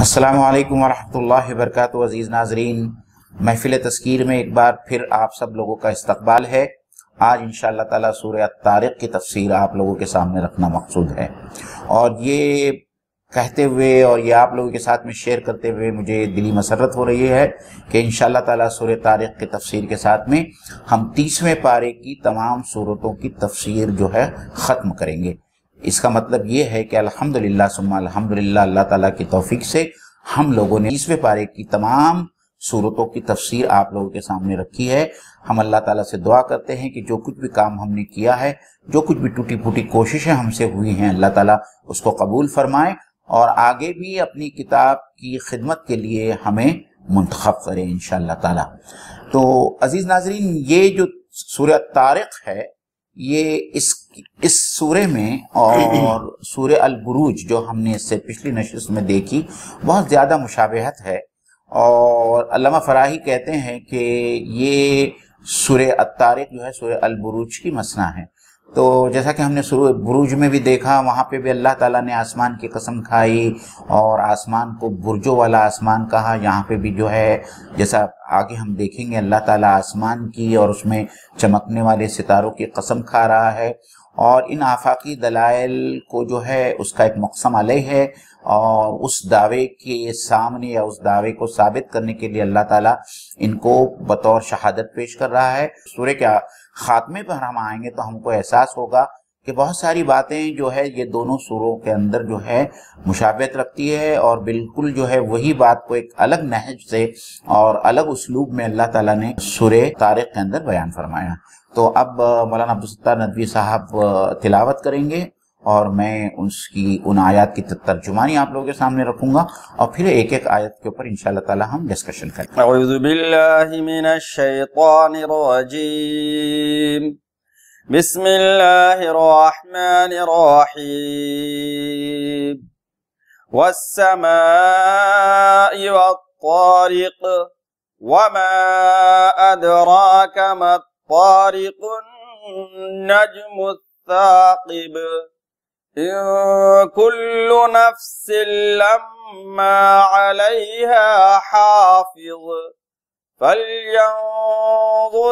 अस्सलाम वालेकुम वरहमतुल्लाहि वरकत अज़ीज़ नाजरीन महफिल तस्कीर में एक बार फिर आप सब लोगों का इस्तकबाल है आज इन ताला सूर्य तारिक की तफसीर आप लोगों के सामने रखना मकसूद है और ये कहते हुए और ये आप लोगों के साथ में शेयर करते हुए मुझे दिली मसरत हो रही है कि इन ताला सूर्य तारिक की तफसीर के साथ में हम तीसवें पारे की तमाम सूरतों की तफसीर जो है ख़त्म करेंगे इसका मतलब ये है कि अल्हम्दुलिल्लाह सुम्मा अल्हम्दुलिल्लाह अल्लाह ताला की तौफीक से हम लोगों ने इसवें पारे की तमाम सूरतों की तफसीर आप लोगों के सामने रखी है हम अल्लाह ताला से दुआ करते हैं कि जो कुछ भी काम हमने किया है जो कुछ भी टूटी फूटी कोशिशें हमसे हुई हैं अल्लाह ताला उसको कबूल फरमाए और आगे भी अपनी किताब की खिदमत के लिए हमें मंतखब करें इन ताला तो अज़ीज़ नाजरीन ये जो सूरत तारक है ये इस इस सूर्य में और सूर्य अल बुरूज जो हमने इससे पिछली नशस्त में देखी बहुत ज़्यादा मुशाबहत है और अल्लामा फराही कहते हैं कि ये सूर्य अतारक जो है सूर्य अल बुरूज की मसना है तो जैसा कि हमने शुरू बुरुज में भी देखा वहाँ पे भी अल्लाह ताला ने आसमान की कसम खाई और आसमान को बुरजों वाला आसमान कहा यहाँ पे भी जो है जैसा आगे हम देखेंगे अल्लाह ताला आसमान की और उसमें चमकने वाले सितारों की कसम खा रहा है और इन आफाकी दलाइल को जो है उसका एक मकसम अलह है और उस दावे के सामने या उस दावे को साबित करने के लिए अल्लाह ताला इनको बतौर शहादत पेश कर रहा है सूर्य क्या खात्मे पर हम आएंगे तो हमको एहसास होगा कि बहुत सारी बातें जो है ये दोनों सुरों के अंदर जो है मुशाबत रखती है और बिल्कुल जो है वही बात को एक अलग नहज से और अलग उसलूब में अल्लाह ताला ने सुर तारिक के अंदर बयान फरमाया तो अब मौलाना अब्दुलसत्तार नदवी साहब तिलावत करेंगे और मैं उसकी उन आयत की तर्जुमानी आप लोगों ایک सामने रखूंगा और फिर एक एक आयत के ऊपर اعوذ باللہ من الشیطان الرجیم بسم الله الرحمن الرحيم والسماء والطارق وما أدراك ما الطارق النجم الثاقب كل نفس لما عليها حافظ فلينظر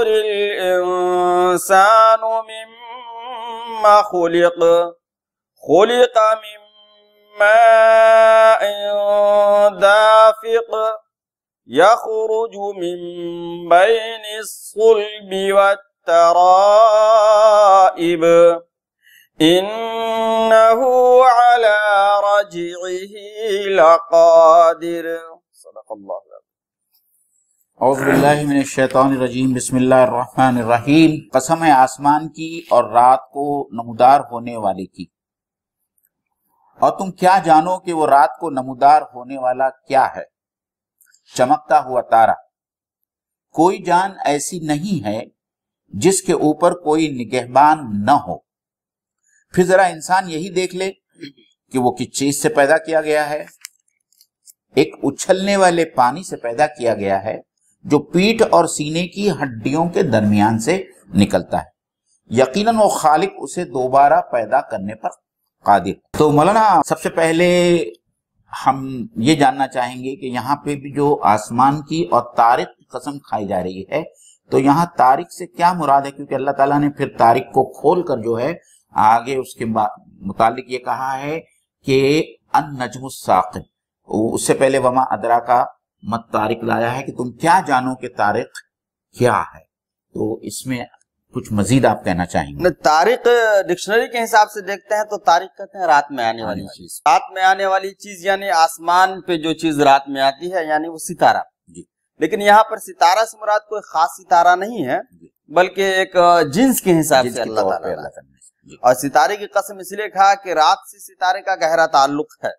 الإنسان مما خلق خلق من ماء دافق يخرج من بين الصلب والترائب إنه على कसम है आसमान की और रात को नमदार होने वाले की और तुम क्या जानो कि वो रात को नमदार होने वाला क्या है चमकता हुआ तारा कोई जान ऐसी नहीं है जिसके ऊपर कोई निगहबान न हो फिर जरा इंसान यही देख ले कि वो किस चीज से पैदा किया गया है एक उछलने वाले पानी से पैदा किया गया है जो पीठ और सीने की हड्डियों के दरमियान से निकलता है यकीनन वो खालिक उसे दोबारा पैदा करने पर कादिर तो मौलाना सबसे पहले हम ये जानना चाहेंगे कि यहाँ पे भी जो आसमान की और तारिक की कसम खाई जा रही है तो यहाँ तारिक से क्या मुराद है क्योंकि अल्लाह ताला ने फिर तारिक को खोल कर जो है आगे उसके मुतालिक ये कहा है कि अन नजम साकिब उससे पहले वमा अदरा का मत तारिक लाया है कि तुम क्या जानो कि तारिक क्या है तो इसमें कुछ मजीद आप कहना चाहेंगे तारीख डिक्शनरी के हिसाब से देखते हैं तो तारीख कहते हैं रात में आने हाँ वाली चीज रात में आने वाली चीज यानी आसमान पे जो चीज रात में आती है यानी वो सितारा जी लेकिन यहाँ पर सितारा से मुराद कोई खास सितारा नहीं है बल्कि एक जिन्स के हिसाब से अल्लाह और सितारे की कसम इसलिए खा कि रात से सितारे का गहरा ताल्लुक है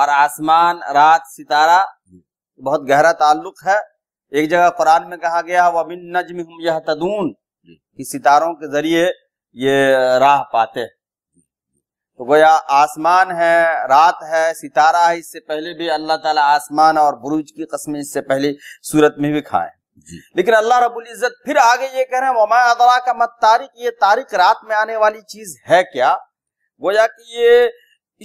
और आसमान रात सितारा बहुत गहरा ताल्लुक है एक जगह कुरान में कहा गया वह बिन नजम हम यह तदून कि सितारों के जरिए ये राह पाते तो गोया आसमान है रात है सितारा है इससे पहले भी अल्लाह ताला आसमान और बुरुज की कस्में इससे पहले सूरत में भी खाए लेकिन अल्लाह रबुल इज़्ज़त फिर आगे ये कह रहे हैं अदरा का मत तारिक ये तारिक रात में आने वाली चीज है क्या गोया कि ये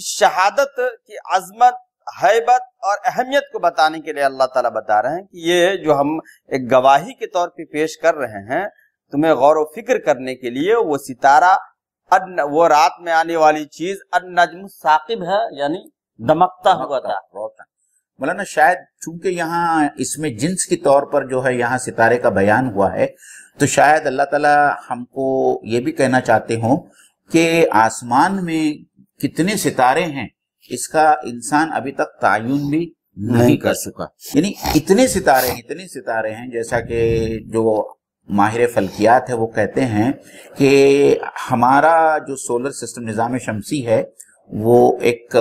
इस शहादत की अजमत हैबत और अहमियत को बताने के लिए अल्लाह ताला बता रहे हैं कि ये जो हम एक गवाही के तौर पे पेश कर रहे हैं तुम्हें गौर व फिक्र करने के लिए वो सितारा अन्न वो रात में आने वाली चीज अन्नजम साकिब है यानी दमकता हुआ था मौलाना शायद चूंकि यहाँ इसमें जिन्स के तौर पर जो है यहाँ सितारे का बयान हुआ है तो शायद अल्लाह ताला हमको ये भी कहना चाहते हो कि आसमान में कितने सितारे हैं इसका इंसान अभी तक तयन भी नहीं कर सका यानी इतने सितारे हैं इतने सितारे हैं जैसा कि जो माहिर फलकियात है वो कहते हैं कि हमारा जो सोलर सिस्टम निज़ाम शमसी है वो एक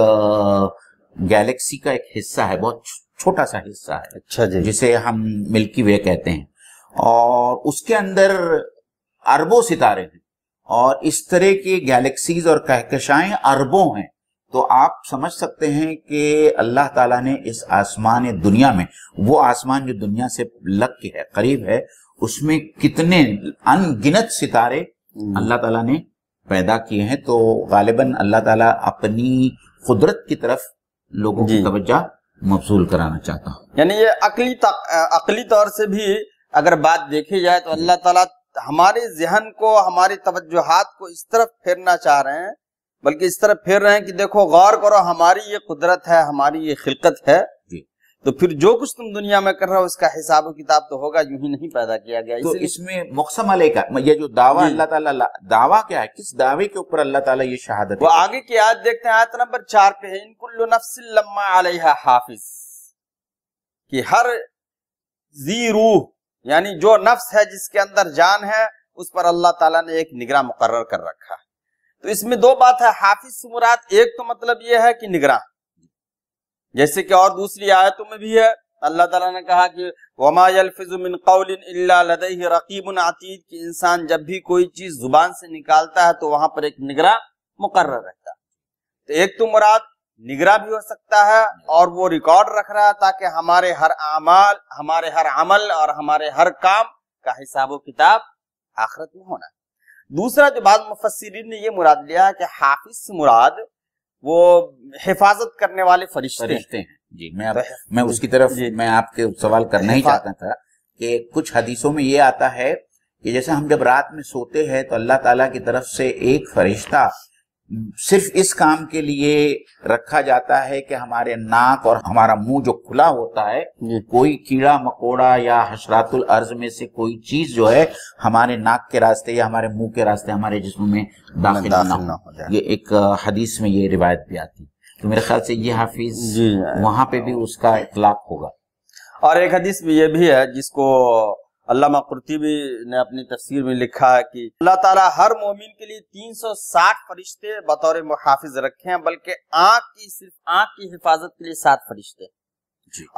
गैलेक्सी का एक हिस्सा है बहुत छोटा सा हिस्सा है अच्छा जी जिसे हम मिल्की वे कहते हैं और उसके अंदर अरबों सितारे हैं और इस तरह की गैलेक्सीज और कहकशाएं अरबों हैं तो आप समझ सकते हैं कि अल्लाह ताला ने इस आसमान दुनिया में वो आसमान जो दुनिया से लग के है करीब है उसमें कितने अनगिनत सितारे हम्म। अल्लाह ताला ने पैदा किए हैं तो गालिबा अल्लाह ताला अपनी कुदरत की तरफ लोगों की तवज्जा मबसूल कराना चाहता हूँ यानी ये अकली अकली तौर से भी अगर बात देखी जाए तो अल्लाह ताला हमारे जहन को हमारी तवज्जोहात को इस तरफ फेरना चाह रहे हैं बल्कि इस तरफ फेर रहे हैं कि देखो गौर करो हमारी ये कुदरत है हमारी ये खिलकत है तो फिर जो कुछ तुम दुनिया में कर रहे हो उसका हिसाब किताब तो होगा यूं ही नहीं पैदा किया गया तो इसमें मकसम का ये जो दावा अल्लाह ताला दावा क्या है किस दावे के ऊपर अल्लाह ताला ये शहादत वो आगे की आज देखते हैं आयत नंबर चार पे है इनकुल्लु लम्मा अलैहा हाफिज कि हर जी रूह यानी जो नफ्स है जिसके अंदर जान है उस पर अल्लाह ताला ने एक निगरा मुकर कर रखा है तो इसमें दो बात है हाफिज मुराद एक तो मतलब यह है कि निगरान जैसे कि और दूसरी आयतों में भी है अल्लाह तला ने कहा कि वमा यलफिजुमिन कि इंसान जब भी कोई चीज जुबान से निकालता है तो वहां पर एक निगरा मुकर रहता तो एक तो मुराद निगरा भी हो सकता है और वो रिकॉर्ड रख रहा है ताकि हमारे हर अमाल हमारे हर अमल और हमारे हर काम का हिसाब किताब आखरत में होना दूसरा जो बाद मुफसरीन ने ये मुराद लिया है कि हाफिज मुराद वो हिफाजत करने वाले फरिश्ते, फरिश्ते हैं जी मैं तो आप, मैं उसकी तरफ मैं आपके सवाल करना ही चाहता था कि कुछ हदीसों में ये आता है कि जैसे हम जब रात में सोते हैं तो अल्लाह ताला की तरफ से एक फरिश्ता सिर्फ इस काम के लिए रखा जाता है कि हमारे नाक और हमारा मुंह जो खुला होता है कोई कीड़ा मकोड़ा या हशरातुल अर्ज में से कोई चीज जो है हमारे नाक के रास्ते या हमारे मुंह के रास्ते हमारे जिसम में दाखिल, ना हो, ना हो जाए ये एक हदीस में ये रिवायत भी आती तो मेरे ख्याल से ये हाफिज वहां पे भी उसका इतलाक होगा और एक हदीस में ये भी है जिसको अल्लामा कुर्तीबी ने अपनी तस्वीर में लिखा है कि अल्लाह ताला हर मोमिन के लिए 360 फरिश्ते बतौर मुहाफिज रखे हैं बल्कि आंख की सिर्फ आंख की हिफाजत के लिए सात फरिश्ते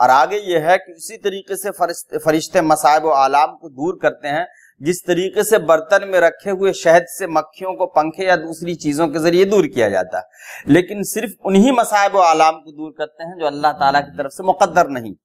और आगे यह है कि उसी तरीके से फरिश्ते, फरिश्ते मसायब आलाम को दूर करते हैं जिस तरीके से बर्तन में रखे हुए शहद से मक्खियों को पंखे या दूसरी चीजों के जरिए दूर किया जाता है लेकिन सिर्फ उन्हीं मसायब आलाम को दूर करते हैं जो अल्लाह ताला की तरफ से मुकद्दर नहीं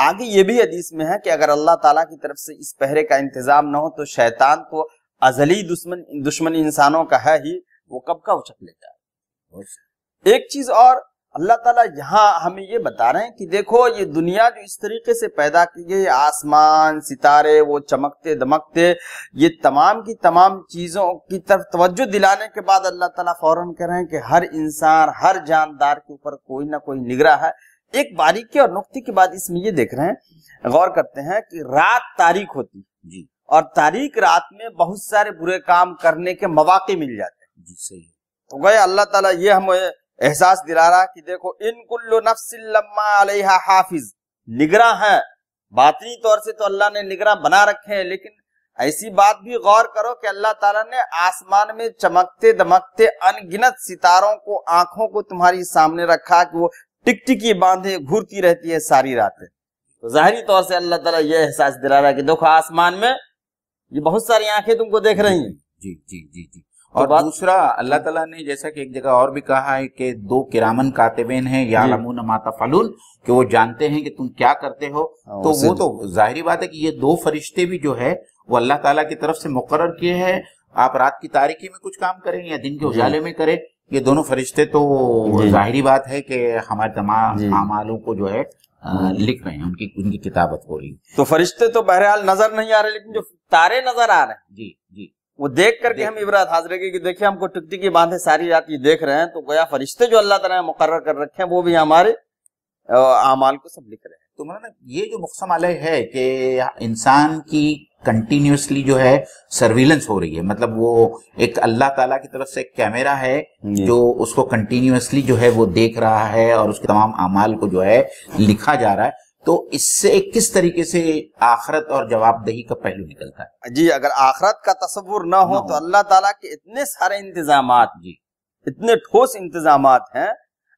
आगे ये भी हदीस में है कि अगर अल्लाह ताला की तरफ से इस पहरे का इंतजाम ना हो तो शैतान तो अजली दुश्मन दुश्मन इंसानों का है ही वो कब का उछक लेता है एक चीज और अल्लाह ताला यहाँ हमें ये बता रहे हैं कि देखो ये दुनिया जो इस तरीके से पैदा की गई आसमान सितारे वो चमकते दमकते ये तमाम की तमाम चीजों की तरफ तवज्जो दिलाने के बाद अल्लाह ताला फौरन कह रहे हैं कि हर इंसान हर जानदार के ऊपर कोई ना कोई निगरा है एक बारीकी और नुक्ति की बात इसमें ये देख रहे हैं गौर करते हैं कि रात तारीख होती है जी और तारीख रात में बहुत सारे बुरे काम करने के मौाक़े मिल जाते हैं जी सही है तो गए अल्लाह ताला ये हमें एहसास दिला रहा कि देखो इन कुल्लो नफ्सिल्मा हाफिज निगरा है बातनी तौर से तो अल्लाह ने निगरा बना रखे हैं लेकिन ऐसी बात भी गौर करो कि अल्लाह ताला ने आसमान में चमकते दमकते अनगिनत सितारों को आंखों को तुम्हारी सामने रखा कि वो टिकटिकी बांधे घूरती रहती है सारी रात तो जाहरी तौर से अल्लाह ताला ये एहसास दिला रहा है कि देखो आसमान में ये बहुत सारी आंखें तुमको देख रही हैं जी जी जी जी तो और तो दूसरा अल्लाह ताला ने जैसा कि एक जगह और भी कहा है कि दो किरामन कातिबेन हैं या लमून माता फलून कि वो जानते हैं कि तुम क्या करते हो हाँ, तो वो तो जाहरी बात है कि ये दो फरिश्ते भी जो है वो अल्लाह ताला की तरफ से मुकर किए हैं आप रात की तारीखी में कुछ काम करें या दिन के उजाले में करें ये दोनों फरिश्ते तो जाहिर बात है कि हमारे तमाम अमालों को जो है हाँ। लिख रहे हैं उनकी उनकी किताबत हो रही तो फरिश्ते तो बहरहाल नजर नहीं आ रहे लेकिन जो तारे नजर आ रहे हैं जी जी वो देख करके हम इबरात हाजिर की देखिए हमको टिकटी की बांधे सारी रात ये देख रहे हैं तो गया फरिश्ते जो अल्लाह तला ने मुकर कर रखे हैं वो भी हमारे अमाल को सब लिख रहे हैं तो मौलाना मतलब ये जो मुकसम अलग है कि इंसान की कंटिन्यूसली जो है सर्विलेंस हो रही है मतलब वो एक अल्लाह ताला की तरफ से कैमरा है जो उसको कंटिन्यूसली जो है वो देख रहा है और उसके तमाम अमाल को जो है लिखा जा रहा है तो इससे किस तरीके से आखरत और जवाबदेही का पहलू निकलता है जी अगर आखरत का तस्वुर ना हो ना तो अल्लाह ताला के इतने सारे इंतजाम जी इतने ठोस इंतजाम हैं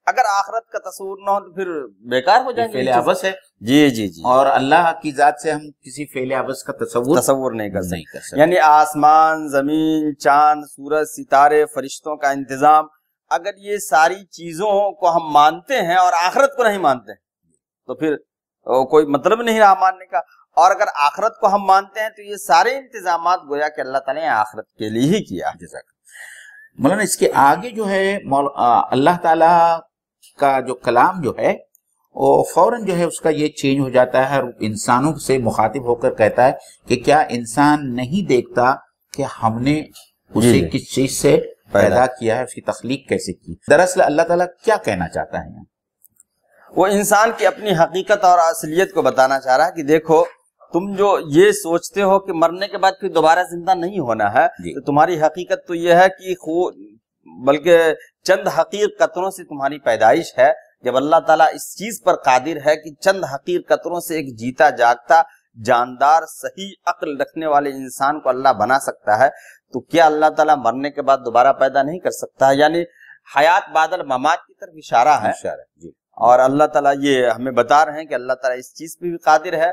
अगर आखरत का तस्वूर न हो तो फिर बेकार हो जाए फेले आबस है जी जी जी और अल्लाह की जात से हम किसी फेले आबस का तस्वूर तस्वूर नहीं कर सकते यानी आसमान जमीन चांद सूरज सितारे फरिश्तों का इंतजाम अगर ये सारी चीजों को हम मानते हैं और आखरत को नहीं मानते तो फिर कोई मतलब नहीं रहा मानने का और अगर आखरत को हम मानते हैं तो ये सारे इंतजाम गोया कि अल्लाह तला ने आखरत के लिए ही किया जैसा मौलाना इसके आगे जो है अल्लाह ताला का जो कलाम जो है वो फौरन जो है उसका ये चेंज हो जाता है और इंसानों से मुखातिब होकर कहता है कि क्या इंसान नहीं देखता कि हमने उसे किस चीज से पैदा किया है उसकी तख्लीक कैसे की दरअसल अल्लाह ताला क्या कहना चाहता है वो इंसान की अपनी हकीकत और असलियत को बताना चाह रहा है कि देखो तुम जो ये सोचते हो कि मरने के बाद फिर दोबारा जिंदा नहीं होना है तो तुम्हारी हकीकत तो यह है कि बल्कि चंद हकीर कतरों से तुम्हारी पैदाइश है जब अल्लाह ताला इस चीज पर कादिर है कि चंद कतरों से एक जीता जागता जानदार सही अक्ल रखने वाले इंसान को अल्लाह बना सकता है तो क्या अल्लाह ताला मरने के बाद दोबारा पैदा नहीं कर सकता है यानी हयात बादल ममात की तरफ इशारा है इशारा जी और अल्लाह ताला ये हमें बता रहे हैं कि अल्लाह ताला इस चीज पे भी कादिर है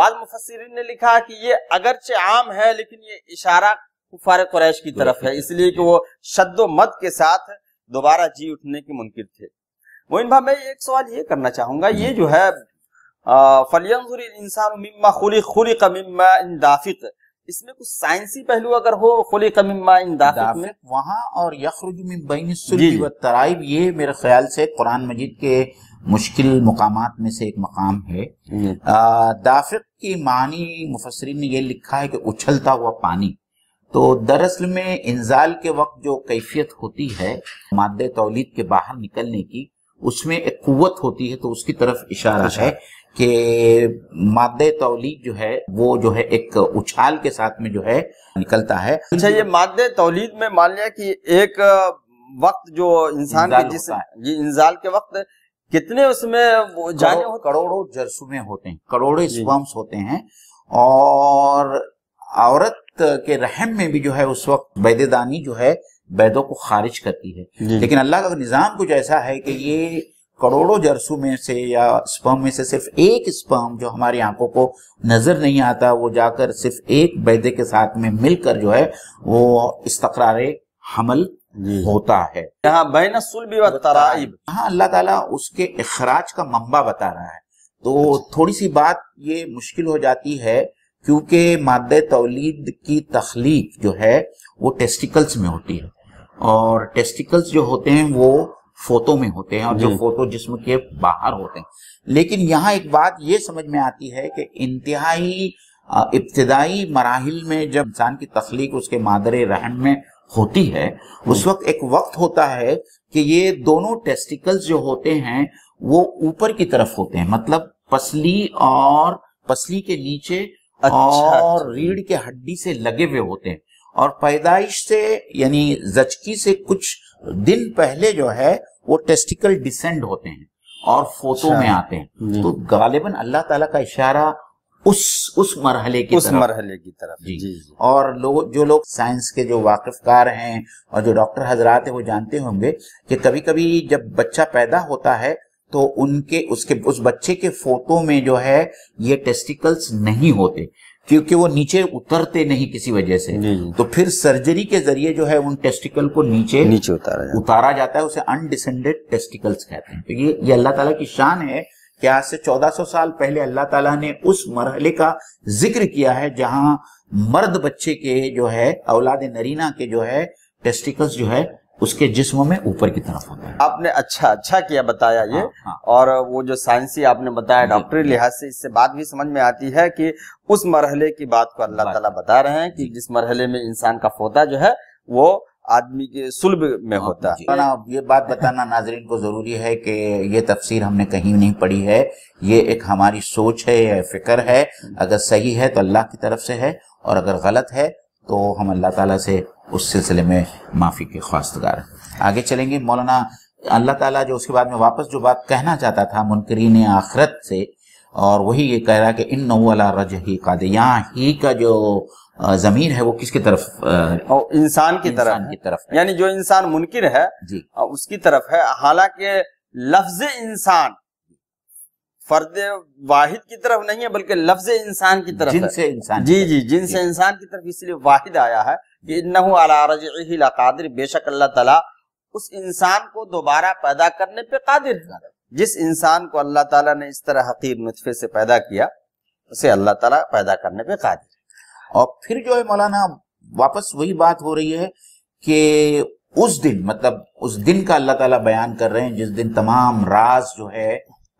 बाद मुफसरीन ने लिखा कि ये अगरचे आम है लेकिन ये इशारा कुफार कुरैश की तरफ है इसलिए कि वो शद्दो मत के साथ दोबारा जी उठने के मुनकिर थे मोइन भाई मैं एक सवाल ये करना चाहूंगा ये जो है फलियंजुर इंसान मिम्मा खुली खुली कमिम्मा इन दाफिक इसमें कुछ साइंसी पहलू अगर हो खुली कमिम्मा इन दाफिक वहां वहाँ और यखरुज मिन तराइब ये मेरे ख्याल से कुरान मजीद के मुश्किल मकाम में से एक मकाम है आ, दाफिक की मानी मुफसरीन ने यह लिखा है कि उछलता हुआ पानी तो दरअसल में इंजाल के वक्त जो कैफियत होती है मादे तौलीद के बाहर निकलने की उसमें एक कुत होती है तो उसकी तरफ इशारा अच्छा। है कि मादे तौलीद जो है वो जो है एक उछाल के साथ में जो है निकलता है अच्छा ये मादे तौलीद में मान लिया कि एक वक्त जो इंसान के जिस ये इंजाल के वक्त कितने उसमें जाने करो, करोड़ों जरसुमे होते हैं करोड़ों स्पर्म्स होते हैं और औरत के रहम में भी जो है उस वक्त बैदेदानी जो है बैदों को खारिज करती है लेकिन अल्लाह का निज़ाम कुछ ऐसा है कि ये करोड़ों जरसू में से या स्पर्म में से सिर्फ एक स्पर्म जो हमारी आंखों को नजर नहीं आता वो जाकर सिर्फ एक बैदे के साथ में मिलकर जो है वो इस्तकरार हमल होता है यहाँ बैन हाँ, अल्लाह ताला उसके अखराज का मंबा बता रहा है तो अच्छा। थोड़ी सी बात ये मुश्किल हो जाती है क्योंकि मादे तोलीद की तख्लीक जो है वो टेस्टिकल्स में होती है और टेस्टिकल्स जो होते हैं वो फोटो में होते हैं और जो फोटो जिस्म के बाहर होते हैं लेकिन यहाँ एक बात ये समझ में आती है कि इंतहाई इब्तदाई मराहल में जब इंसान की तख्लीक उसके मादर रहन में होती है उस वक्त एक वक्त होता है कि ये दोनों टेस्टिकल्स जो होते हैं वो ऊपर की तरफ होते हैं मतलब पसली और पसली के नीचे अच्छा, और अच्छा। रीढ़ के हड्डी से लगे हुए होते हैं और पैदाइश से यानी जचकी से कुछ दिन पहले जो है वो टेस्टिकल डिसेंड होते हैं और फोटो अच्छा। में आते हैं तो गालिबन अल्लाह ताला का इशारा उस उस मरहले की उस तरफ, मरहले की तरफ जी, जी, जी। और लोग जो लोग साइंस के जो वाकिफकार हैं और जो डॉक्टर हजरात हैं वो जानते होंगे कि कभी कभी जब बच्चा पैदा होता है तो उनके उसके उस बच्चे के फोटो में जो है ये टेस्टिकल्स नहीं होते क्योंकि वो नीचे उतरते नहीं किसी वजह से तो फिर सर्जरी के जरिए जो है उन टेस्टिकल को नीचे नीचे उतारा जाता उतारा जाता है उसे अनडिसेंडेड टेस्टिकल्स कहते हैं तो ये ये अल्लाह ताला की शान है कि आज से 1400 साल पहले अल्लाह ताला ने उस मरहले का जिक्र किया है जहां मर्द बच्चे के जो है औलाद नरीना के जो है टेस्टिकल्स जो है उसके जिस्म में ऊपर की तरफ होता है आपने अच्छा अच्छा किया बताया ये हाँ, हाँ। और वो जो साइंसी आपने बताया डॉक्टरी लिहाज से इससे बात भी समझ में आती है कि उस मरहले की बात को अल्लाह ताला बता रहे हैं कि जिस मरहले में इंसान का फोता जो है वो आदमी के सुलभ में हाँ, होता है ना ये बात बताना नाजरीन को ज़रूरी है कि ये तफसीर हमने कहीं नहीं पढ़ी है ये एक हमारी सोच है या फिक्र है अगर सही है तो अल्लाह की तरफ से है और अगर गलत है तो हम अल्लाह ताला से उस सिलसिले में माफ़ी के ख्वास्तगार आगे चलेंगे मौलाना अल्लाह ताला जो उसके बाद में वापस जो बात कहना चाहता था मुनकरीन आखरत से और वही ये कह रहा है कि इन नौला रज ही कादे यहाँ ही का जो जमीन है वो किसकी तरफ इंसान की तरफ की तरफ यानी जो इंसान मुनकिर है जी उसकी तरफ है हालांकि लफ्ज इंसान फर्द वाहिद की तरफ नहीं है बल्कि लफ्ज इंसान की तरफ जिनसे इंसान जी जी जिनसे इंसान की तरफ इसलिए वाहिद आया है कि कादिर बेशक अल्लाह ताला उस इंसान को दोबारा पैदा करने पे कादिर जिस इंसान को अल्लाह ताला ने इस तरह हकीर नुतफे से पैदा किया उसे अल्लाह ताला पैदा करने पे कादिर और फिर जो है मौलाना वापस वही बात हो रही है कि उस दिन मतलब उस दिन का अल्लाह ताला बयान कर रहे हैं जिस दिन तमाम राज जो है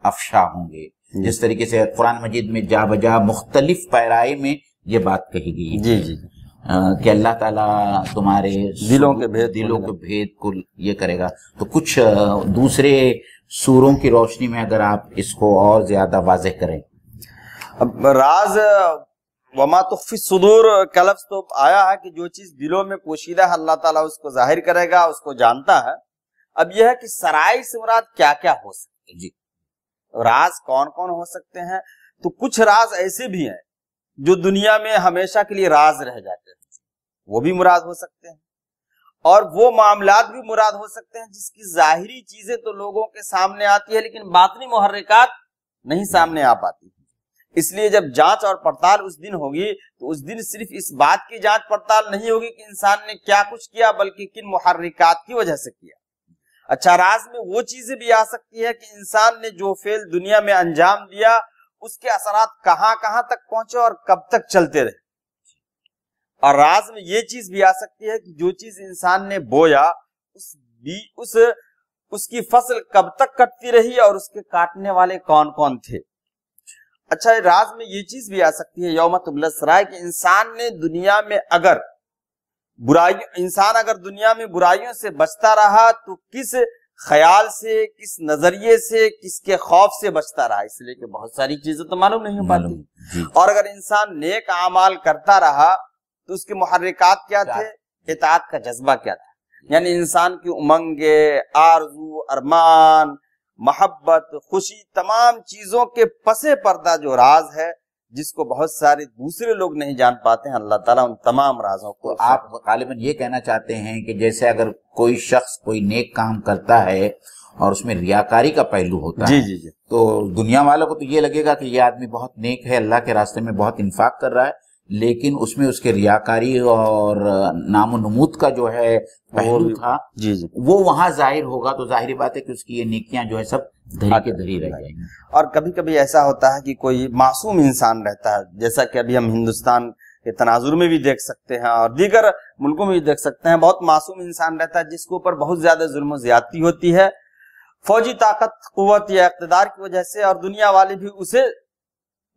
अफशा होंगे जिस तरीके से कुरान मजीद में जा बजा मुख्तलिफ पैराए में ये बात कही गई जी जी कि अल्लाह ताला तुम्हारे दिलों के भेद दिलों के भेद को ये करेगा तो कुछ दूसरे सूरों की रोशनी में अगर आप इसको और ज्यादा वाज करें अब राज वमा तुफी सुदूर का लफ्ज तो आया है कि जो चीज दिलों में पोशीदा है अल्लाह ताला उसको जाहिर करेगा उसको जानता है अब यह है कि सराय से मुराद क्या क्या हो सकते जी राज कौन कौन हो सकते हैं तो कुछ राज ऐसे भी हैं जो दुनिया में हमेशा के लिए राज रह जाते हैं वो भी मुराद हो सकते हैं और वो मामलात भी मुराद हो सकते हैं जिसकी जाहिरी चीजें तो लोगों के सामने आती है लेकिन बातनी मुहर्रिकात नहीं सामने आ पाती इसलिए जब जांच और पड़ताल उस दिन होगी तो उस दिन सिर्फ इस बात की जांच पड़ताल नहीं होगी कि इंसान ने क्या कुछ किया बल्कि किन मुहर्रिकात की वजह से किया अच्छा राज में वो चीजें भी आ सकती है कि इंसान ने जो फेल दुनिया में अंजाम दिया उसके असरात कहाँ कहाँ तक पहुंचे और कब तक चलते रहे और राज में ये चीज भी आ सकती है कि जो चीज इंसान ने बोया उस बी उस उसकी फसल कब तक कटती रही और उसके काटने वाले कौन कौन थे अच्छा राज में ये चीज भी आ सकती है यौमत सराय कि इंसान ने दुनिया में अगर बुराई इंसान अगर दुनिया में बुराइयों से बचता रहा तो किस ख्याल से किस नजरिए से किसके खौफ से बचता रहा इसलिए कि बहुत सारी चीजें तो मालूम नहीं हो पाती और अगर इंसान नेक आमाल करता रहा तो उसके मुहर्रिकात क्या थे इतात का जज्बा क्या था यानी इंसान की उमंगे आरजू अरमान मोहब्बत खुशी तमाम चीजों के पसे पर्दा जो राज है जिसको बहुत सारे दूसरे लोग नहीं जान पाते हैं अल्लाह ताला उन तमाम राजों को तो आप गालिबन ये कहना चाहते हैं कि जैसे अगर कोई शख्स कोई नेक काम करता है और उसमें रियाकारी का पहलू होता जी, है जी जी जी तो दुनिया वालों को तो ये लगेगा कि ये आदमी बहुत नेक है अल्लाह के रास्ते में बहुत इन्फाक कर रहा है लेकिन उसमें उसके रियाकारी और नाम नमूद का जो है पहलू था जी जी वो वहां जाहिर होगा तो जाहिर बात है कि उसकी ये नेकियां जो है सब धरी के धरी रह जाएंगी और कभी कभी ऐसा होता है कि कोई मासूम इंसान रहता है जैसा कि अभी हम हिंदुस्तान के तनाजुर में भी देख सकते हैं और दीगर मुल्कों में भी देख सकते हैं बहुत मासूम इंसान रहता है जिसके ऊपर बहुत ज्यादा जुल्म ज्यादती होती है फौजी ताकत कुत या इकतदार की वजह से और दुनिया वाले भी उसे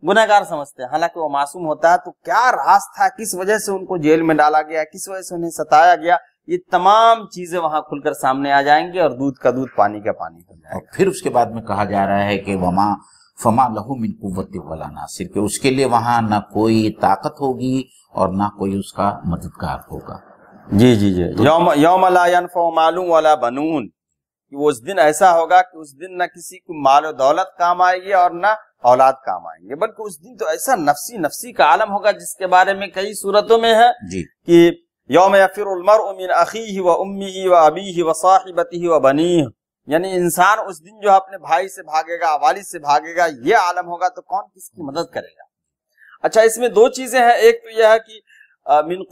गुनागार समझते हैं हालांकि वो मासूम होता है तो क्या रास था किस वजह से उनको जेल में डाला गया किस वजह से उन्हें सताया गया ये तमाम चीजें वहां खुलकर सामने आ जाएंगे और दूध का दूध पानी का पानी हो जाएगा फिर उसके बाद में कहा जा रहा है कि वमा फमा लहू मिन कुत वाला नासिर के उसके लिए वहां ना कोई ताकत होगी और ना कोई उसका मददगार होगा जी जी जी तो यौम यौम ला मालूम वाला बनून कि वो उस दिन ऐसा होगा कि उस दिन ना किसी को माल और दौलत काम आएगी और ना औलाद काम आएंगे बल्कि उस दिन तो ऐसा नफसी नफसी का आलम होगा जिसके बारे में कई सूरतों में है जी कि यौम फिर उमिन अखी व उम्मी व अबी व साहिबती व बनी यानी इंसान उस दिन जो अपने भाई से भागेगा वालिद से भागेगा ये आलम होगा तो कौन किसकी मदद करेगा अच्छा इसमें दो चीजें हैं एक तो यह है कि मिन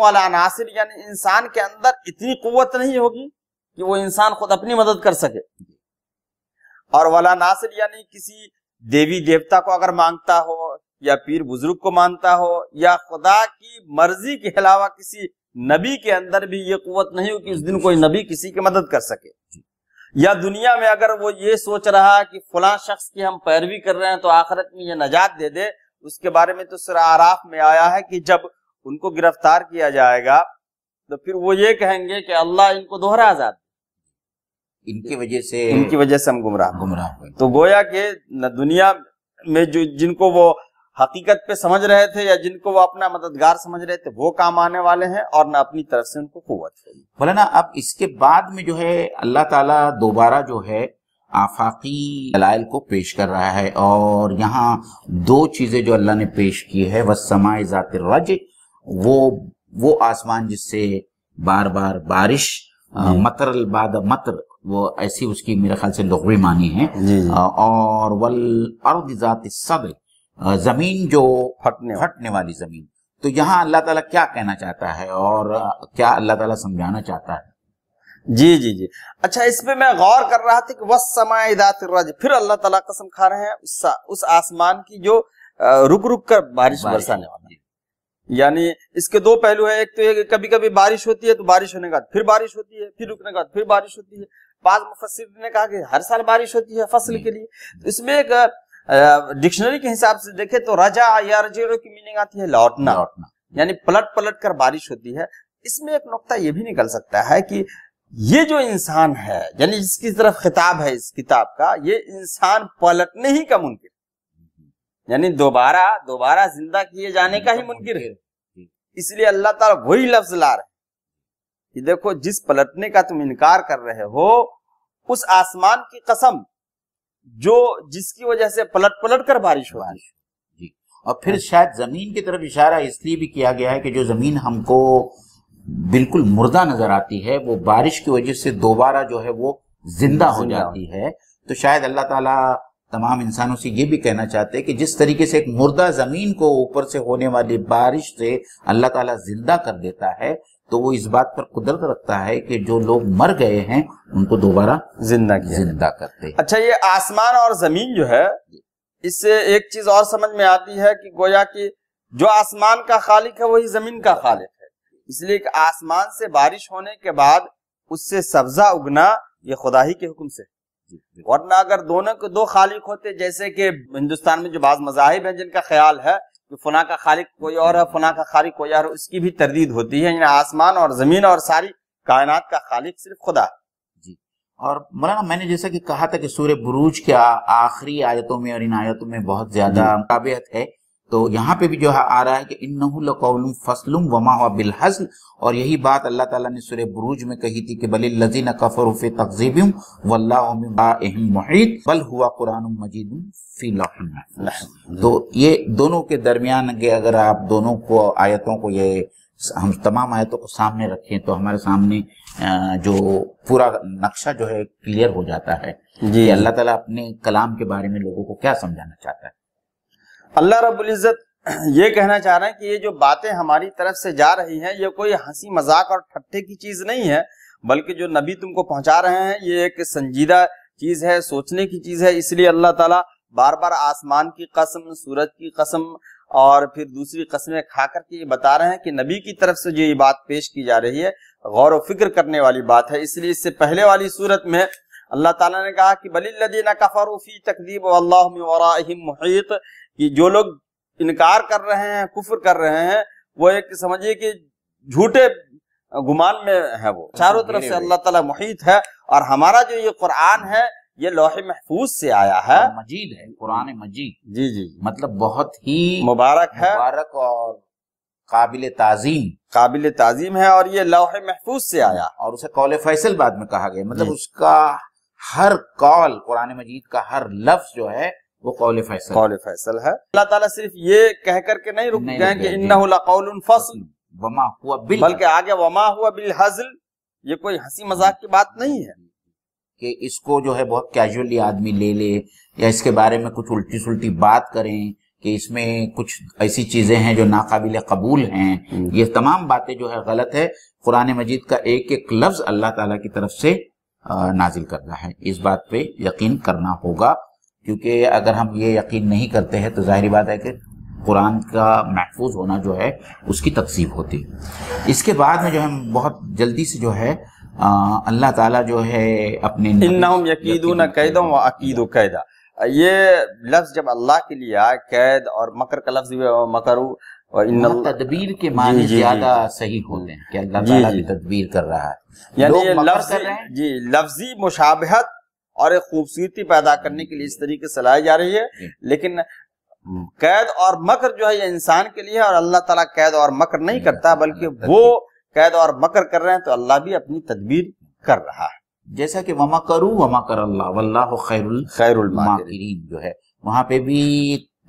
वाला अनासर यानी इंसान के अंदर इतनी कुत नहीं होगी कि वो इंसान खुद अपनी मदद कर सके और वाला नासिर यानी किसी देवी देवता को अगर मांगता हो या पीर बुजुर्ग को मानता हो या खुदा की मर्जी के अलावा किसी नबी के अंदर भी ये कुत नहीं हो कि उस दिन कोई नबी किसी की मदद कर सके या दुनिया में अगर वो ये सोच रहा कि फला शख्स की हम पैरवी कर रहे हैं तो आखिरत में ये नजात दे दे उसके बारे में तो सर आराफ में आया है कि जब उनको गिरफ्तार किया जाएगा तो फिर वो ये कहेंगे कि अल्लाह इनको दोहरा आजाद इनकी वजह से इनकी वजह से हम गुमराह गुमराह तो गोया के दुनिया में जो जिनको वो हकीकत पे समझ रहे थे या जिनको वो अपना मददगार समझ रहे थे वो काम आने वाले हैं और ना अपनी तरफ से उनको कुत होगी बोला ना अब इसके बाद में जो है अल्लाह ताला दोबारा जो है आफाकी दलाइल को पेश कर रहा है और यहाँ दो चीज़ें जो अल्लाह ने पेश की है वह समाए ज़ात रज वो वो आसमान जिससे बार बार बारिश मतर बाद मतर वो ऐसी उसकी मेरे ख्याल से लुगवी मानी है और वल अर्दात सब जमीन जो फटने फटने वाली जमीन तो यहाँ अल्लाह ताला क्या कहना चाहता है और क्या अल्लाह ताला समझाना चाहता है जी जी जी अच्छा इसमें मैं गौर कर रहा था कि वह समय रज फिर अल्लाह ताला कसम खा रहे हैं उस, उस आसमान की जो रुक रुक कर बारिश बरसाने वाली यानी इसके दो पहलू है एक तो ये कभी कभी बारिश होती है तो बारिश होने के बाद फिर बारिश होती है फिर रुकने के बाद फिर बारिश होती है बाद मुफसर ने कहा कि हर साल बारिश होती है फसल के लिए तो इसमें एक डिक्शनरी के हिसाब से देखे तो रजा या रजेड़ो की मीनिंग आती है लौटना लौटना यानी पलट पलट कर बारिश होती है इसमें एक नुकता यह भी निकल सकता है कि ये जो इंसान है यानी जिसकी तरफ खिताब है इस किताब का ये इंसान पलटने ही का मुनकर यानी दोबारा दोबारा जिंदा किए जाने का ही मुनकर है इसलिए अल्लाह ताला वही लफ्ज ला रहे कि देखो जिस पलटने का तुम इनकार कर रहे हो उस आसमान की कसम जो जिसकी वजह से पलट पलट कर बारिश हो जी और फिर शायद जमीन की तरफ इशारा इसलिए भी किया गया है कि जो जमीन हमको बिल्कुल मुर्दा नजर आती है वो बारिश की वजह से दोबारा जो है वो जिंदा हो जाती है तो शायद अल्लाह ताला तमाम इंसानों से ये भी कहना चाहते हैं कि जिस तरीके से एक मुर्दा जमीन को ऊपर से होने वाली बारिश से अल्लाह ताला जिंदा कर देता है तो वो इस बात पर कुदरत रखता है कि जो लोग मर गए हैं उनको दोबारा जिंदा जिंदा करते हैं अच्छा ये आसमान और जमीन जो है इससे एक चीज और समझ में आती है कि गोया कि जो आसमान का खालिक है वही जमीन का खालिक है इसलिए कि आसमान से बारिश होने के बाद उससे सब्जा उगना ये खुदा ही के हुक्म से वरना अगर दोनों के दो खालिक होते जैसे कि हिंदुस्तान में जो बाज मजाहिब है जिनका ख्याल है कि फना का खालिक कोई और है फना का खालिक कोई और उसकी भी तरदीद होती है यानी आसमान और जमीन और सारी कायनात का खालिक सिर्फ खुदा जी और मौलाना मैंने जैसा कि कहा था कि सूर्य बुरूज के आखिरी आयतों में और इन आयतों में बहुत ज्यादा मुताबियत है तो यहाँ पे भी जो है आ रहा है कि इन्नहुल फसलुम वमा हुआ बिलहसल और यही बात अल्लाह ताला ने सुरे बुरूज में कही थी कि बल लजीन कफर फी तकजीबिम वल्लाहित बल हुआ कुरान मजीद तो ये दोनों के दरमियान के अगर आप दोनों को आयतों को ये हम तमाम आयतों को सामने रखें तो हमारे सामने जो पूरा नक्शा जो है क्लियर हो जाता है जी अल्लाह ताला अपने कलाम के बारे में लोगों को क्या समझाना चाहता है अल्लाह रबुल्ज़त ये कहना चाह रहे हैं कि ये जो बातें हमारी तरफ से जा रही हैं ये कोई हंसी मजाक और ठट्ठे की चीज़ नहीं है बल्कि जो नबी तुमको पहुंचा रहे हैं ये एक संजीदा चीज़ है सोचने की चीज़ है इसलिए अल्लाह ताला बार बार आसमान की कसम सूरज की कसम और फिर दूसरी कस्में खा करके ये बता रहे हैं कि नबी की तरफ से जो ये बात पेश की जा रही है गौर व फिक्र करने वाली बात है इसलिए इससे पहले वाली सूरत में अल्लाह ताला ने कहा कि बलिल्लदीन कफरूफी तकदीब अल्लाह मुहीत कि जो लोग इनकार कर रहे हैं कुफर कर रहे हैं वो एक समझिए कि झूठे गुमान में है वो अच्छा, चारों तरफ से अल्लाह ताला मुहित है और हमारा जो ये कुरान है ये लोहे महफूज से आया है हाँ, मजीद है कुरान मजीद जी जी मतलब बहुत ही मुबारक है मुबारक और काबिल ताजीम काबिल ताजीम है और ये लोहे महफूज से आया और उसे कौल फैसल बाद में कहा गया मतलब उसका हर कौल कुरान मजीद का हर लफ्ज जो है वो कौल फैसल कौल फैसल है अल्लाह ताला सिर्फ ये कह करके नहीं रुक गए कि इन्नाउल फसल वमा हुआ बिल बल्कि आगे वमा हुआ बिल हजल ये कोई हंसी मजाक की बात नहीं है कि इसको जो है बहुत कैजुअली आदमी ले ले या इसके बारे में कुछ उल्टी सुल्टी बात करें कि इसमें कुछ ऐसी चीजें हैं जो नाकाबिल कबूल हैं हम्म। ये तमाम बातें जो है गलत है कुरान मजीद का एक एक लफ्ज अल्लाह ताला की तरफ से नाजिल करना है इस बात पे यकीन करना होगा क्योंकि अगर हम ये यकीन नहीं करते हैं तो ज़ाहरी बात है कि कुरान का महफूज होना जो है उसकी तकसीब होती है इसके बाद में जो है बहुत जल्दी से जो है अल्लाह ताला जो है अपने अकीदो कैदा ये लफ्ज़ जब अल्लाह के लिए आए कैद और मकर का लफ्ज़ मकर तदबीर के माने ज्यादा सही होते हैं कि अल्लाह ताला तदबीर कर रहा है यानी लफ्ज़ जी लफ्ज़ी मुशाबहत और एक खूबसूरती पैदा करने के लिए इस तरीके से लाई जा रही है लेकिन कैद और मकर जो है ये इंसान के लिए है और अल्लाह ताला कैद और मकर नहीं करता बल्कि वो कैद और मकर कर रहे हैं तो अल्लाह भी अपनी तदबीर कर रहा है जैसा कि वमा करू वमा कर अल्लाह वल्लाह खैरुल खैरुल माकिरीन जो है वहां पे भी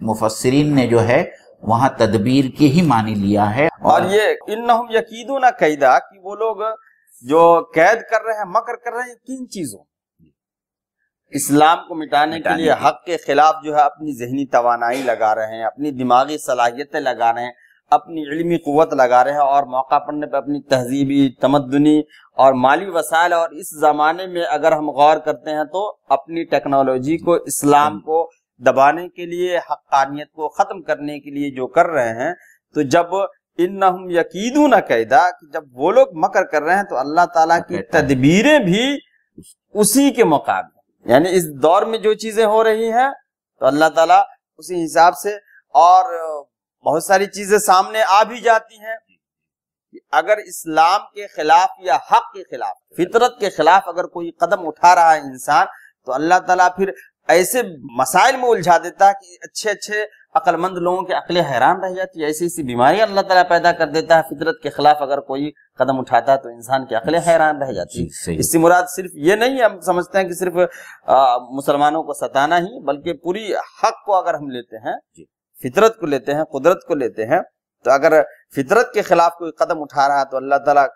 मुफसरीन ने जो है वहाँ तदबीर के ही मानी लिया है और, और ये इन यकीदो कैदा कि वो लोग जो कैद कर रहे हैं मकर कर रहे हैं किन चीजों इस्लाम को मिटाने, मिटाने के लिए हक के खिलाफ जो है अपनी जहनी तोानाई लगा रहे हैं अपनी दिमागी सलाहियतें लगा रहे हैं अपनी इलमी क़वत लगा रहे हैं और मौका पड़ने पर अपनी तहजीबी तमदनी और माली वसायल और इस ज़माने में अगर हम गौर करते हैं तो अपनी टेक्नोलॉजी को इस्लाम को दबाने के लिए हकानियत को ख़त्म करने के लिए जो कर रहे हैं तो जब इन न हम यकीदू न कैदा कि जब वो लोग मकर कर रहे हैं तो अल्लाह ताला की तदबीरें भी उसी के मुकाबले यानी इस दौर में जो चीजें हो रही हैं तो अल्लाह ताला उसी हिसाब से और बहुत सारी चीजें सामने आ भी जाती हैं अगर इस्लाम के खिलाफ या हक के खिलाफ फितरत के खिलाफ अगर कोई कदम उठा रहा है इंसान तो अल्लाह ताला फिर ऐसे मसाइल में उलझा देता है कि अच्छे अच्छे अक्लमंद लोगों की अकलें हैरान रह जाती है ऐसी ऐसी बीमारी अल्लाह ताला पैदा कर देता है फितरत के खिलाफ अगर कोई कदम उठाता है तो इंसान की अकलें हैरान रह जाती है इससे मुराद सिर्फ ये नहीं है हम समझते हैं कि सिर्फ मुसलमानों को सताना ही बल्कि पूरी हक को अगर हम लेते हैं फितरत को लेते हैं कुदरत को लेते हैं तो अगर फितरत के खिलाफ कोई कदम उठा रहा है तो अल्लाह ताला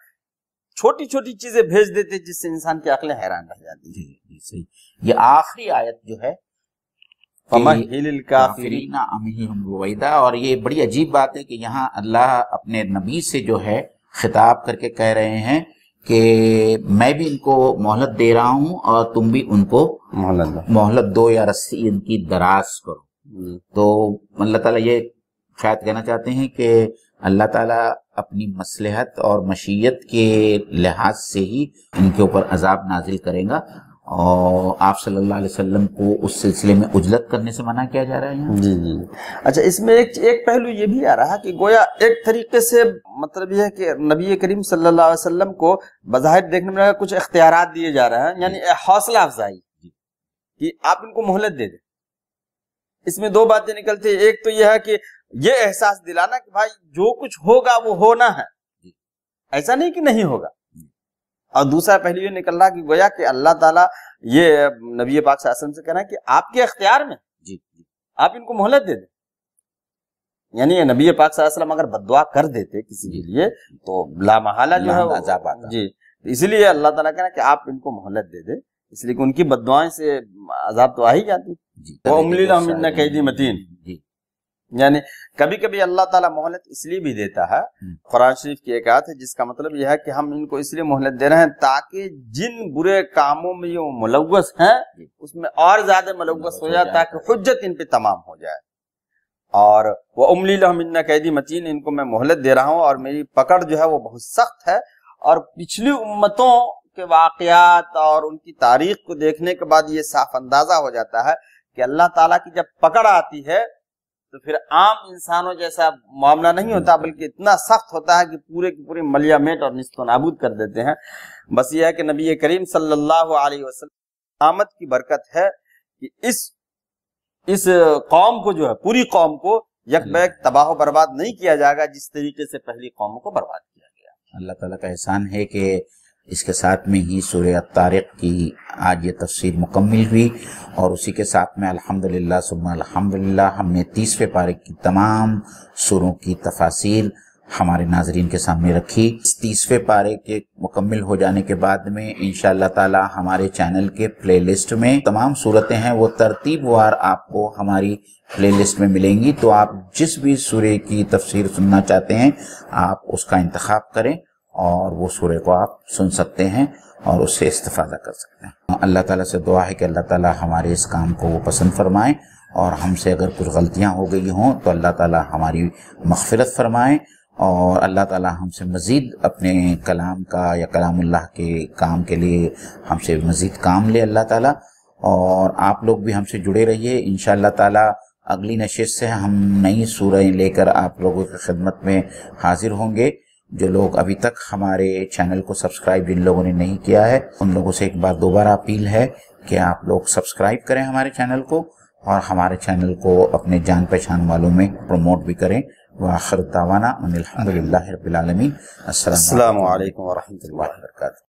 छोटी छोटी चीजें भेज देते जिससे इंसान की अकलें हैरान रह जाती है सही ये आखिरी आयत जो है अमीदा और ये बड़ी अजीब बात है कि यहाँ अल्लाह अपने नबी से जो है खिताब करके कह रहे हैं कि मैं भी इनको मोहलत दे रहा हूँ और तुम भी उनको मोहलत मोहलत दो या रस्सी इनकी दराज करो हम्म। तो अल्लाह ताला ये शायद कहना चाहते हैं कि अल्लाह ताला अपनी मसलहत और मशीयत के लिहाज से ही इनके ऊपर अजाब नाजिल करेगा और आप सल्लल्लाहु अलैहि वसल्लम को उस सिलसिले में उजलत करने से मना किया जा रहा है जी जी अच्छा इसमें एक एक पहलू ये भी आ रहा है कि गोया एक तरीके से मतलब यह है कि नबी करीम सल्लल्लाहु अलैहि वसल्लम को बाहिर देखने में कुछ इख्तियार दिए जा रहे हैं यानी हौसला अफजाई कि आप इनको मोहलत दे दें इसमें दो बातें निकलती है एक तो यह है कि ये एहसास दिलाना कि भाई जो कुछ होगा वो होना है ऐसा नहीं कि नहीं होगा और दूसरा पहलू ये निकल रहा कि गोया कि अल्लाह ताला ये नबी पाक शासन से कह रहा है कि आपके अख्तियार में जी जी आप इनको मोहलत दे दें यानी नबी पाक सल्लम अगर बदवा कर देते किसी के लिए तो लामहला जो है अजाब जी तो इसलिए अल्लाह ताला कह रहा कि आप इनको मोहलत दे दे इसलिए कि उनकी बदवाएं से अजाब तो आ ही जाती जी उमली मतीन जी यानी कभी कभी अल्लाह ताला मोहलत इसलिए भी देता है हम्म। कुरान शरीफ की एक आयत है जिसका मतलब यह है कि हम इनको इसलिए मोहलत दे रहे हैं ताकि जिन बुरे कामों में ये मुलवस हैं उसमें और ज्यादा मुलवस हो जाए ताकि हजत इन पे तमाम हो जाए और वह उमली लहमिन कैदी मतीन इनको मैं मोहलत दे रहा हूँ और मेरी पकड़ जो है वो बहुत सख्त है और पिछली उम्मतों के वाकयात और उनकी तारीख को देखने के बाद ये साफ अंदाजा हो जाता है कि अल्लाह ताला की जब पकड़ आती है तो फिर आम इंसानों जैसा मामला नहीं होता बल्कि इतना सख्त होता है कि पूरे की पूरी मलियामेट और निस्तो नाबूद कर देते हैं बस यह है कि नबी करीम सल्लल्लाहु अलैहि वसल्लम आमद की बरकत है कि इस इस कौम को जो है पूरी कौम को यक बैक तबाह बर्बाद नहीं किया जाएगा जिस तरीके से पहली कौमों को बर्बाद किया गया अल्लाह तला का एहसान है कि इसके साथ में ही सूर्य तारक की आज ये तफसीर मुकम्मल हुई और उसी के साथ में अल्हम्दुलिल्लाह सुबह अल्हम्दुलिल्लाह हमने तीसवें पारे की तमाम सुरों की तफासिर हमारे नाजरीन के सामने रखी तीसवें पारे के मुकम्मल हो जाने के बाद में इन ताला हमारे चैनल के प्लेलिस्ट में तमाम सूरतें हैं वो तरतीब वार आपको हमारी प्लेलिस्ट में मिलेंगी तो आप जिस भी सूर्य की तफसीर सुनना चाहते हैं आप उसका इंतखा करें और वो सूर्य को आप सुन सकते हैं और उससे इस्तादा कर सकते हैं अल्लाह ताला से दुआ है कि अल्लाह ताला हमारे इस काम को वो पसंद फरमाएं और हमसे अगर कुछ गलतियां हो गई हों तो अल्लाह ताला हमारी मगफरत फरमाएं और अल्लाह ताला हमसे मज़ीद अपने कलाम का या कलामुल्लाह के काम के लिए हमसे मज़ीद काम ले अल्लाह ताला और आप लोग भी हमसे जुड़े रहिए इन ताला अगली नशे से हम नई सूरें लेकर आप लोगों की खिदमत में हाजिर होंगे जो लोग अभी तक हमारे चैनल को सब्सक्राइब जिन लोगों ने नहीं किया है उन लोगों से एक बार दोबारा अपील है कि आप लोग सब्सक्राइब करें हमारे चैनल को और हमारे चैनल को अपने जान पहचान वालों में प्रमोट भी करें व आखिर दावाना असल वरहमल वर्का